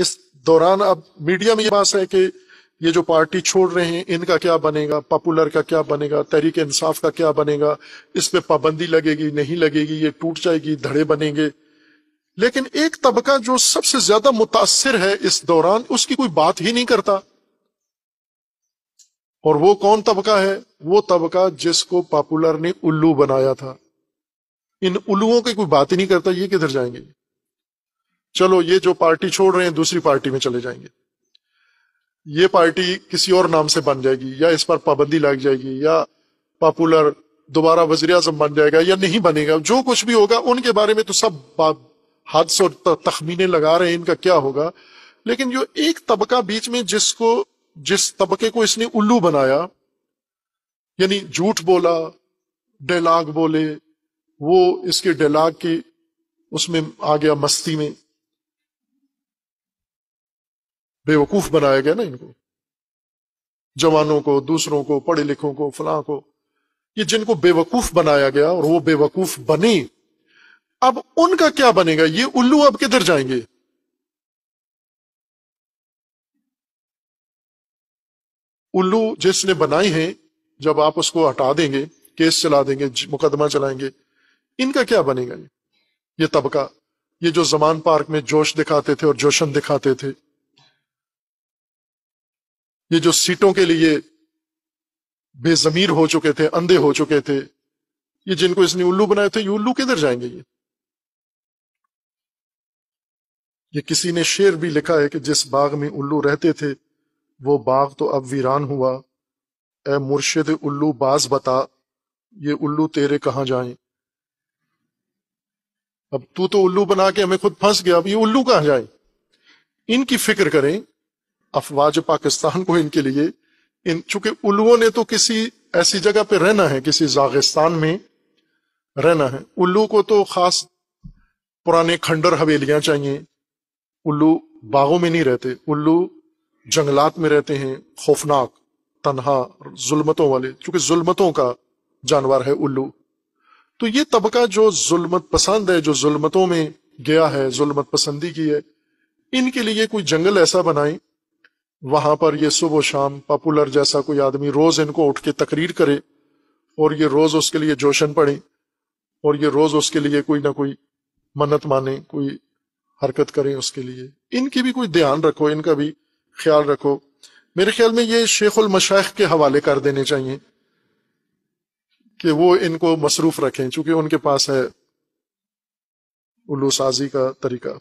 इस दौरान अब मीडिया में ये बात है कि ये जो पार्टी छोड़ रहे हैं इनका क्या बनेगा पॉपुलर का क्या बनेगा तहरीक इंसाफ का क्या बनेगा इस पर पाबंदी लगेगी नहीं लगेगी ये टूट जाएगी धड़े बनेंगे लेकिन एक तबका जो सबसे ज्यादा मुतासर है इस दौरान उसकी कोई बात ही नहीं करता और वो कौन तबका है वो तबका जिसको पॉपुलर ने उल्लू बनाया था इन उल्लुओं की कोई बात ही नहीं करता ये किधर जाएंगे चलो ये जो पार्टी छोड़ रहे हैं दूसरी पार्टी में चले जाएंगे ये पार्टी किसी और नाम से बन जाएगी या इस पर पाबंदी लग जाएगी या पॉपुलर दोबारा वजीर अजम बन जाएगा या नहीं बनेगा जो कुछ भी होगा उनके बारे में तो सब हादस और तखमीने लगा रहे हैं इनका क्या होगा लेकिन जो एक तबका बीच में जिसको जिस तबके को इसने उल्लू बनाया यानी झूठ बोला डेलाग बोले वो इसके डेलाग के उसमें आ गया मस्ती में बेवकूफ बनाया गया ना इनको जवानों को दूसरों को पढ़े लिखों को फलां को ये जिनको बेवकूफ बनाया गया और वो बेवकूफ बने अब उनका क्या बनेगा ये उल्लू अब किधर जाएंगे उल्लू जिसने बनाई है जब आप उसको हटा देंगे केस चला देंगे मुकदमा चलाएंगे इनका क्या बनेगा ये ये तबका ये जो जमान पार्क में जोश दिखाते थे और जोशन दिखाते थे ये जो सीटों के लिए बेजमीर हो चुके थे अंधे हो चुके थे ये जिनको इसने उल्लू बनाए थे तो ये उल्लू किधर जाएंगे ये ये किसी ने शेर भी लिखा है कि जिस बाग में उल्लू रहते थे वो बाग तो अब वीरान हुआ ए मुर्शिद उल्लू बाज बता ये उल्लू तेरे कहां जाए अब तू तो उल्लू बना के हमें खुद फंस गया अब ये उल्लू कहां जाए इनकी फिक्र करें अफवाज पाकिस्तान को इनके लिए इन चूंकि उल्लुओं ने तो किसी ऐसी जगह पर रहना है किसी जागिस्तान में रहना है उल्लू को तो खास पुराने खंडर हवेलियां चाहिए उल्लू बागों में नहीं रहते उल्लू जंगलात में रहते हैं खौफनाक तनहा जुल्मतों वाले क्योंकि जुल्मतों का जानवर है उल्लू तो ये तबका जो जुल्मत पसंद है जो जुलमतों में गया है जुल्मत पसंदी की है इनके लिए कोई जंगल ऐसा बनाए वहां पर ये सुबह शाम पॉपुलर जैसा कोई आदमी रोज इनको उठ के तकरीर करे और ये रोज उसके लिए जोशन पड़े और ये रोज उसके लिए कोई ना कोई मन्नत माने कोई हरकत करें उसके लिए इनकी भी कोई ध्यान रखो इनका भी ख्याल रखो मेरे ख्याल में ये शेख मशाख के हवाले कर देने चाहिए कि वो इनको मसरूफ रखें चूंकि उनके पास है उल्लू साजी का तरीका